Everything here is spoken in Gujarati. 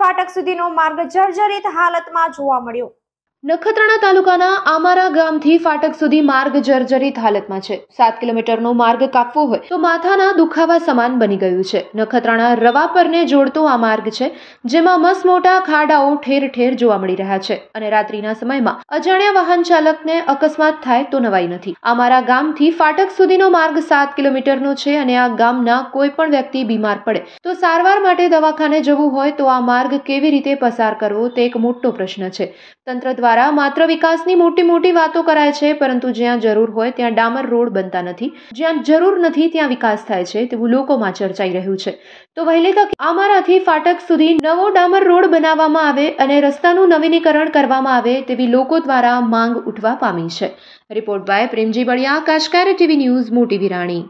ફાટક સુધીનો માર્ગ જર્જરિત હાલતમાં જોવા મળ્યો નખત્રાણા તાલુકાના આમારા ગામથી ફાટક સુધી માર્ગ જર્જરિત હાલતમાં છે સાત કિલોમીટરનો માર્ગ કાપવો હોય તો માથાના દુખાવા સમાન બની ગયું છે નખત્રાણા પરને જોડતો આ માર્ગ છે જેમાં મસમોટા ખાડાઓ ઠેર ઠેર જોવા મળી રહ્યા છે અને રાત્રિના સમયમાં અજાણ્યા વાહન ચાલકને અકસ્માત થાય તો નવાઈ નથી અમારા ગામથી ફાટક સુધીનો માર્ગ સાત કિલોમીટરનો છે અને આ ગામના કોઈ પણ વ્યક્તિ બીમાર પડે તો સારવાર માટે દવાખાને જવું હોય તો આ માર્ગ કેવી રીતે પસાર કરવો તે એક મોટો પ્રશ્ન છે તંત્ર દ્વારા માત્ર વિકાસની મોટી મોટી વાતો કરાય છે પરંતુ જ્યાં જરૂર હોય ત્યાં ડામર રોડ બનતા નથી જ્યાં જરૂર નથી ત્યાં વિકાસ થાય છે તેવું લોકોમાં ચર્ચાઈ રહ્યું છે તો વહેલેકા આમારાથી ફાટક સુધી નવો ડામર રોડ બનાવવામાં આવે અને રસ્તાનું નવીનીકરણ કરવામાં આવે તેવી લોકો દ્વારા માંગ ઉઠવા પામી છે રિપોર્ટ બાય પ્રેમજી બળિયા કાશકાર ટીવી ન્યૂઝ મોટી વિરાણી